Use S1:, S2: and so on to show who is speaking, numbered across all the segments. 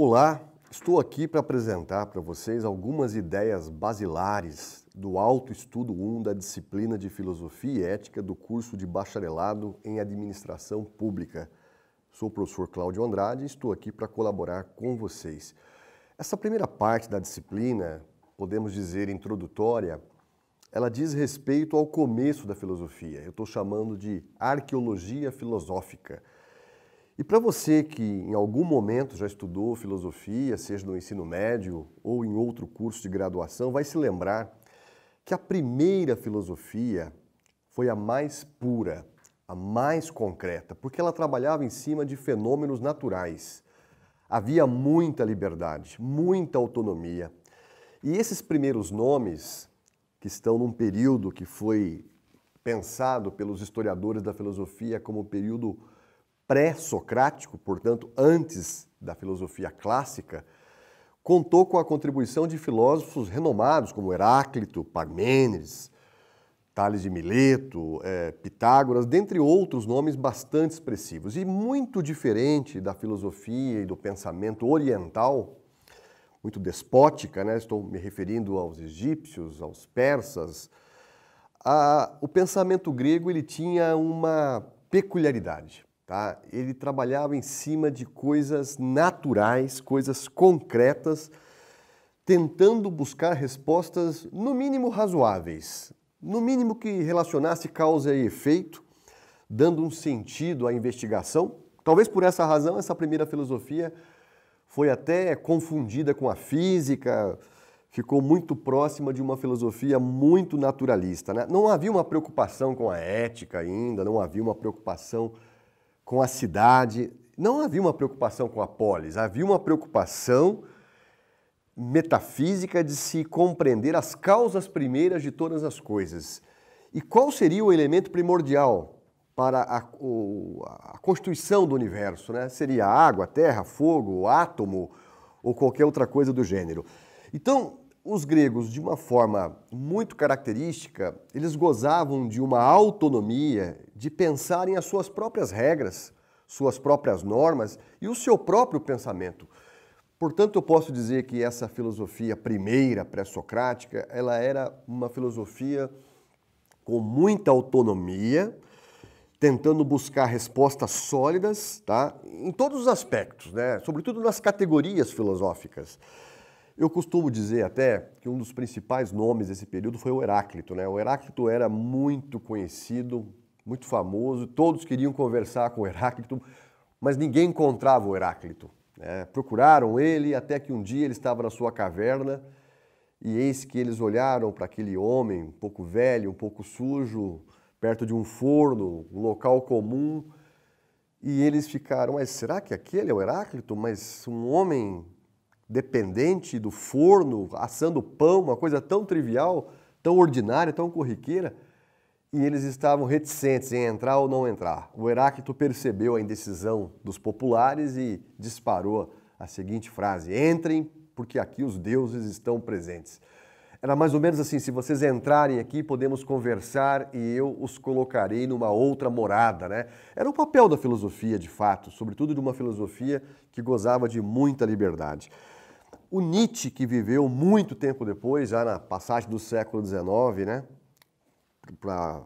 S1: Olá, estou aqui para apresentar para vocês algumas ideias basilares do alto estudo 1 da disciplina de Filosofia e Ética do curso de Bacharelado em Administração Pública. Sou o professor Cláudio Andrade e estou aqui para colaborar com vocês. Essa primeira parte da disciplina, podemos dizer introdutória, ela diz respeito ao começo da filosofia. Eu estou chamando de arqueologia filosófica. E para você que em algum momento já estudou filosofia, seja no ensino médio ou em outro curso de graduação, vai se lembrar que a primeira filosofia foi a mais pura, a mais concreta, porque ela trabalhava em cima de fenômenos naturais. Havia muita liberdade, muita autonomia. E esses primeiros nomes, que estão num período que foi pensado pelos historiadores da filosofia como período pré-socrático, portanto, antes da filosofia clássica, contou com a contribuição de filósofos renomados como Heráclito, Parmênides, Tales de Mileto, é, Pitágoras, dentre outros nomes bastante expressivos. E muito diferente da filosofia e do pensamento oriental, muito despótica, né? estou me referindo aos egípcios, aos persas, a, o pensamento grego ele tinha uma peculiaridade. Tá? Ele trabalhava em cima de coisas naturais, coisas concretas, tentando buscar respostas no mínimo razoáveis, no mínimo que relacionasse causa e efeito, dando um sentido à investigação. Talvez por essa razão essa primeira filosofia foi até confundida com a física, ficou muito próxima de uma filosofia muito naturalista. Né? Não havia uma preocupação com a ética ainda, não havia uma preocupação com a cidade. Não havia uma preocupação com a polis, havia uma preocupação metafísica de se compreender as causas primeiras de todas as coisas. E qual seria o elemento primordial para a, o, a constituição do universo? Né? Seria água, terra, fogo, átomo ou qualquer outra coisa do gênero. Então, os gregos, de uma forma muito característica, eles gozavam de uma autonomia de pensarem as suas próprias regras, suas próprias normas e o seu próprio pensamento. Portanto, eu posso dizer que essa filosofia primeira pré-socrática, ela era uma filosofia com muita autonomia, tentando buscar respostas sólidas, tá? Em todos os aspectos, né? Sobretudo nas categorias filosóficas. Eu costumo dizer até que um dos principais nomes desse período foi o Heráclito. Né? O Heráclito era muito conhecido, muito famoso, todos queriam conversar com o Heráclito, mas ninguém encontrava o Heráclito. Né? Procuraram ele até que um dia ele estava na sua caverna e eis que eles olharam para aquele homem um pouco velho, um pouco sujo, perto de um forno, um local comum, e eles ficaram, mas será que aquele é o Heráclito? Mas um homem dependente do forno, assando pão, uma coisa tão trivial, tão ordinária, tão corriqueira, e eles estavam reticentes em entrar ou não entrar. O Heráclito percebeu a indecisão dos populares e disparou a seguinte frase: Entrem, porque aqui os deuses estão presentes. Era mais ou menos assim: se vocês entrarem aqui, podemos conversar e eu os colocarei numa outra morada, né? Era o papel da filosofia, de fato, sobretudo de uma filosofia que gozava de muita liberdade. O Nietzsche, que viveu muito tempo depois, já na passagem do século XIX, né, para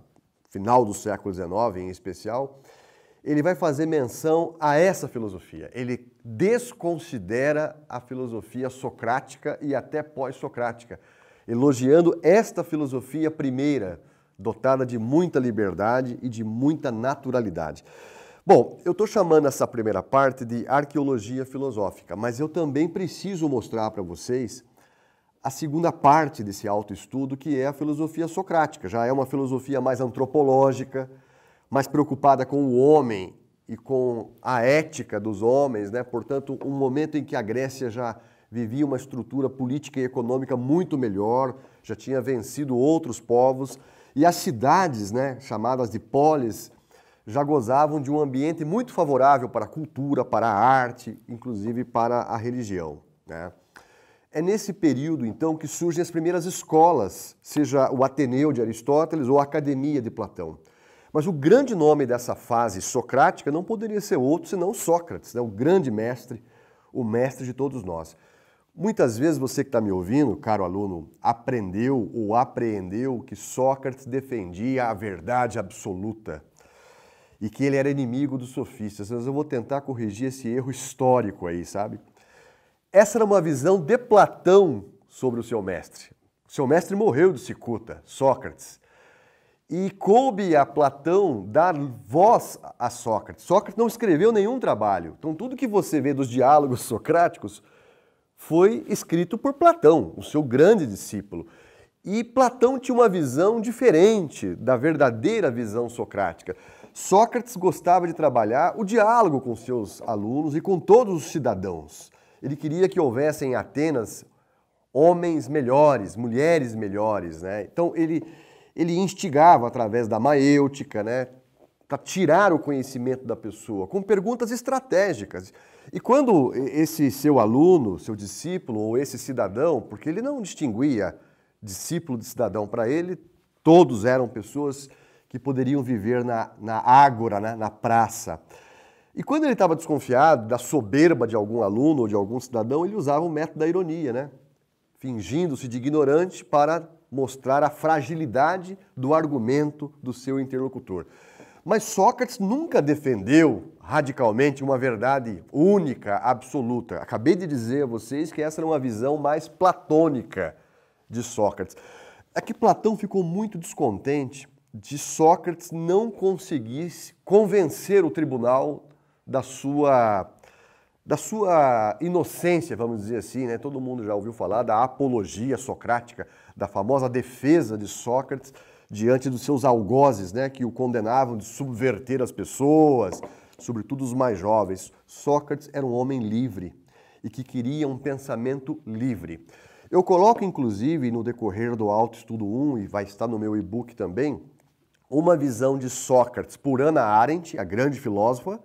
S1: final do século XIX em especial, ele vai fazer menção a essa filosofia. Ele desconsidera a filosofia socrática e até pós-socrática, elogiando esta filosofia primeira, dotada de muita liberdade e de muita naturalidade. Bom, eu estou chamando essa primeira parte de arqueologia filosófica, mas eu também preciso mostrar para vocês a segunda parte desse autoestudo, que é a filosofia socrática. Já é uma filosofia mais antropológica, mais preocupada com o homem e com a ética dos homens, né? portanto, um momento em que a Grécia já vivia uma estrutura política e econômica muito melhor, já tinha vencido outros povos, e as cidades, né, chamadas de polis, já gozavam de um ambiente muito favorável para a cultura, para a arte, inclusive para a religião. Né? É nesse período, então, que surgem as primeiras escolas, seja o Ateneu de Aristóteles ou a Academia de Platão. Mas o grande nome dessa fase socrática não poderia ser outro senão Sócrates, né? o grande mestre, o mestre de todos nós. Muitas vezes você que está me ouvindo, caro aluno, aprendeu ou apreendeu que Sócrates defendia a verdade absoluta e que ele era inimigo dos sofistas. Mas eu vou tentar corrigir esse erro histórico aí, sabe? Essa era uma visão de Platão sobre o seu mestre. O seu mestre morreu de cicuta, Sócrates. E coube a Platão dar voz a Sócrates. Sócrates não escreveu nenhum trabalho. Então, tudo que você vê dos diálogos socráticos foi escrito por Platão, o seu grande discípulo. E Platão tinha uma visão diferente da verdadeira visão socrática. Sócrates gostava de trabalhar o diálogo com seus alunos e com todos os cidadãos. Ele queria que houvesse em Atenas homens melhores, mulheres melhores, né? Então ele ele instigava através da maêutica, né? Para tirar o conhecimento da pessoa, com perguntas estratégicas. E quando esse seu aluno, seu discípulo ou esse cidadão, porque ele não distinguia discípulo de cidadão para ele, todos eram pessoas que poderiam viver na, na ágora, né, na praça. E quando ele estava desconfiado da soberba de algum aluno ou de algum cidadão, ele usava o método da ironia, né? fingindo-se de ignorante para mostrar a fragilidade do argumento do seu interlocutor. Mas Sócrates nunca defendeu radicalmente uma verdade única, absoluta. Acabei de dizer a vocês que essa era uma visão mais platônica de Sócrates. É que Platão ficou muito descontente de Sócrates não conseguisse convencer o tribunal da sua da sua inocência, vamos dizer assim, né? Todo mundo já ouviu falar da apologia socrática, da famosa defesa de Sócrates diante dos seus algozes, né, que o condenavam de subverter as pessoas, sobretudo os mais jovens. Sócrates era um homem livre e que queria um pensamento livre. Eu coloco, inclusive, no decorrer do Alto Estudo 1, e vai estar no meu e-book também, uma visão de Sócrates por Ana Arendt, a grande filósofa,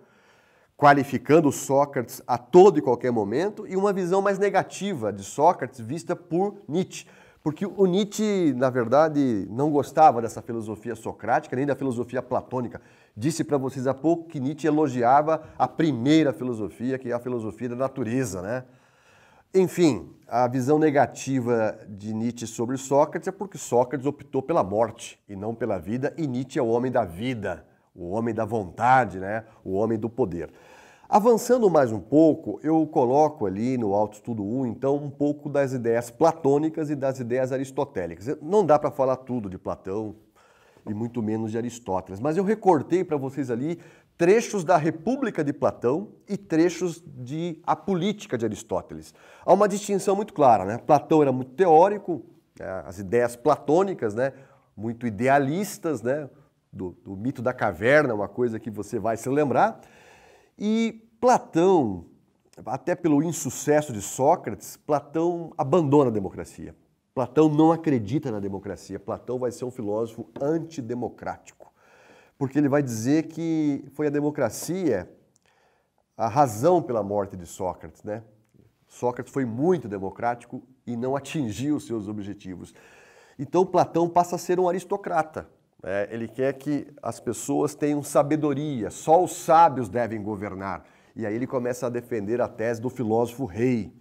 S1: qualificando Sócrates a todo e qualquer momento, e uma visão mais negativa de Sócrates vista por Nietzsche. Porque o Nietzsche, na verdade, não gostava dessa filosofia socrática, nem da filosofia platônica. Disse para vocês há pouco que Nietzsche elogiava a primeira filosofia, que é a filosofia da natureza, né? Enfim, a visão negativa de Nietzsche sobre Sócrates é porque Sócrates optou pela morte e não pela vida, e Nietzsche é o homem da vida, o homem da vontade, né? o homem do poder. Avançando mais um pouco, eu coloco ali no Alto Estudo 1, então, um pouco das ideias platônicas e das ideias aristotélicas. Não dá para falar tudo de Platão e muito menos de Aristóteles, mas eu recortei para vocês ali trechos da República de Platão e trechos de A Política de Aristóteles. Há uma distinção muito clara, né? Platão era muito teórico, né? as ideias platônicas, né? Muito idealistas, né? Do, do mito da caverna, uma coisa que você vai se lembrar. E Platão, até pelo insucesso de Sócrates, Platão abandona a democracia. Platão não acredita na democracia. Platão vai ser um filósofo antidemocrático porque ele vai dizer que foi a democracia a razão pela morte de Sócrates, né? Sócrates foi muito democrático e não atingiu seus objetivos. Então Platão passa a ser um aristocrata. Né? ele quer que as pessoas tenham sabedoria, só os sábios devem governar. E aí ele começa a defender a tese do filósofo rei.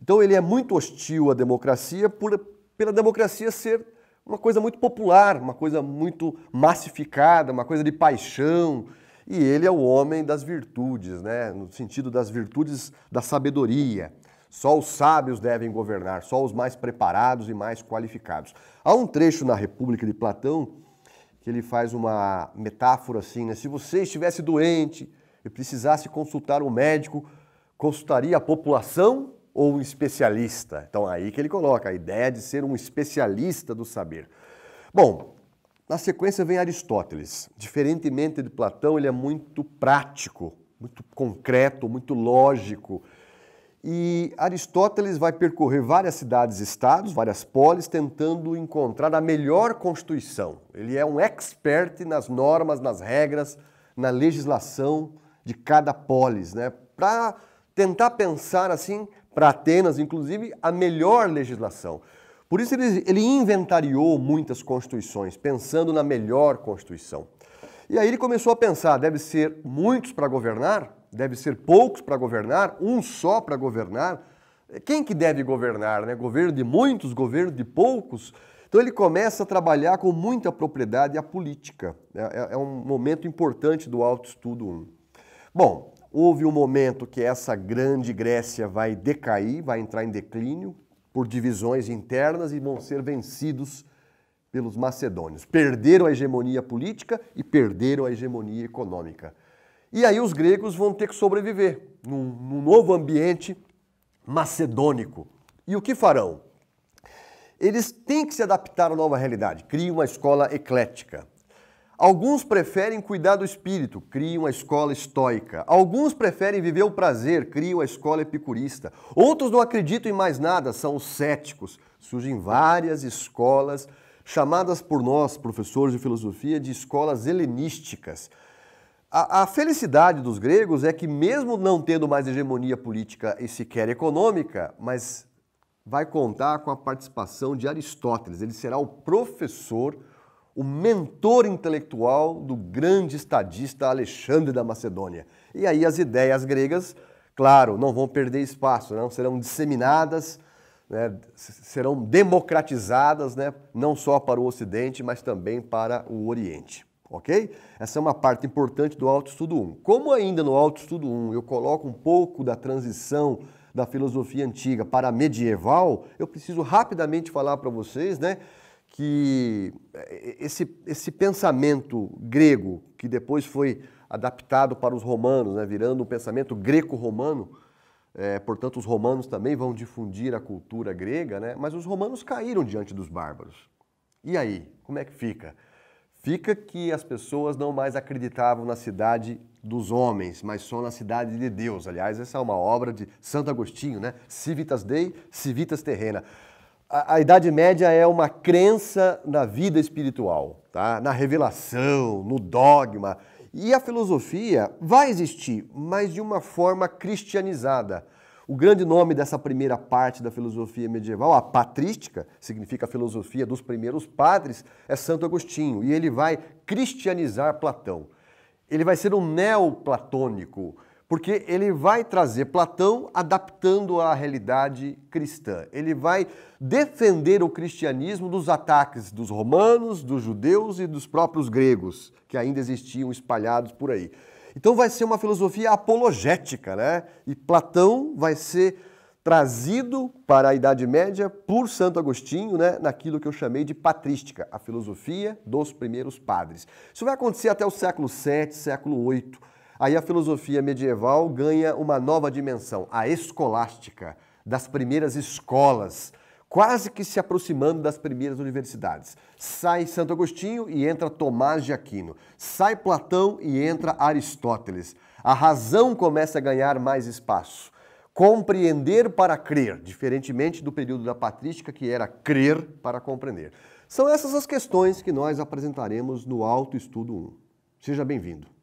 S1: Então ele é muito hostil à democracia por, pela democracia ser uma coisa muito popular, uma coisa muito massificada, uma coisa de paixão. E ele é o homem das virtudes, né? no sentido das virtudes da sabedoria. Só os sábios devem governar, só os mais preparados e mais qualificados. Há um trecho na República de Platão que ele faz uma metáfora assim, né? Se você estivesse doente e precisasse consultar um médico, consultaria a população ou um especialista? Então, é aí que ele coloca a ideia de ser um especialista do saber. Bom, na sequência vem Aristóteles. Diferentemente de Platão, ele é muito prático, muito concreto, muito lógico. E Aristóteles vai percorrer várias cidades-estados, várias polis, tentando encontrar a melhor constituição. Ele é um expert nas normas, nas regras, na legislação de cada polis, né? Para tentar pensar assim para Atenas, inclusive, a melhor legislação. Por isso ele, ele, inventariou muitas constituições, pensando na melhor constituição. E aí ele começou a pensar: deve ser muitos para governar? Deve ser poucos para governar? Um só para governar? Quem que deve governar? Né? Governo de muitos? Governo de poucos? Então ele começa a trabalhar com muita propriedade a política. É, é, é um momento importante do autoestudo 1. Bom, Houve um momento que essa grande Grécia vai decair, vai entrar em declínio por divisões internas e vão ser vencidos pelos macedônios. Perderam a hegemonia política e perderam a hegemonia econômica. E aí os gregos vão ter que sobreviver num, num novo ambiente macedônico. E o que farão? Eles têm que se adaptar à nova realidade. Criam uma escola eclética. Alguns preferem cuidar do espírito, criam a escola estoica. Alguns preferem viver o prazer, criam a escola epicurista. Outros não acreditam em mais nada, são os céticos. Surgem várias escolas chamadas por nós, professores de filosofia, de escolas helenísticas. A, a, felicidade dos gregos é que, mesmo não tendo mais hegemonia política e sequer econômica, mas vai contar com a participação de Aristóteles. Ele será o professor o mentor intelectual do grande estadista Alexandre da Macedônia. E aí as ideias gregas, claro, não vão perder espaço, não né? serão disseminadas, né, serão democratizadas, né, não só para o Ocidente, mas também para o Oriente. Ok? Essa é uma parte importante do Alto Estudo 1. Como ainda no Alto Estudo 1 eu coloco um pouco da transição da filosofia antiga para a medieval, eu preciso rapidamente falar para vocês, né, que eh, esse, esse pensamento grego, que depois foi adaptado para os romanos, né, virando um pensamento greco-romano, é, portanto, os romanos também vão difundir a cultura grega, né? mas os romanos caíram diante dos bárbaros. E aí, como é que fica? Fica que as pessoas não mais acreditavam na cidade dos homens, mas só na cidade de Deus. Aliás, essa é uma obra de Santo Agostinho, né? Civitas Dei, Civitas Terrena a, Idade Média é uma crença na vida espiritual, tá? na revelação, no dogma. E a filosofia vai existir, mas de uma forma cristianizada. O grande nome dessa primeira parte da filosofia medieval, a patrística, significa a filosofia dos primeiros padres, é Santo Agostinho. E ele vai cristianizar Platão. Ele vai ser um neoplatônico, platônico porque ele vai trazer Platão adaptando à realidade cristã. Ele vai defender o cristianismo dos ataques dos romanos, dos judeus e dos próprios gregos, que ainda existiam espalhados por aí. Então vai ser uma filosofia apologética, né? E Platão vai ser trazido para a Idade Média por Santo Agostinho, né, naquilo que eu chamei de patrística, a filosofia dos primeiros padres. Isso vai acontecer até o século VII, século VIII Aí a filosofia medieval ganha uma nova dimensão, a escolástica, das primeiras escolas, quase que se aproximando das primeiras universidades. Sai Santo Agostinho e entra Tomás de Aquino. Sai Platão e entra Aristóteles. A razão começa a ganhar mais espaço. Compreender para crer, diferentemente do período da patrística, que era crer para compreender. São essas as questões que nós apresentaremos no Alto Estudo 1. Seja bem-vindo.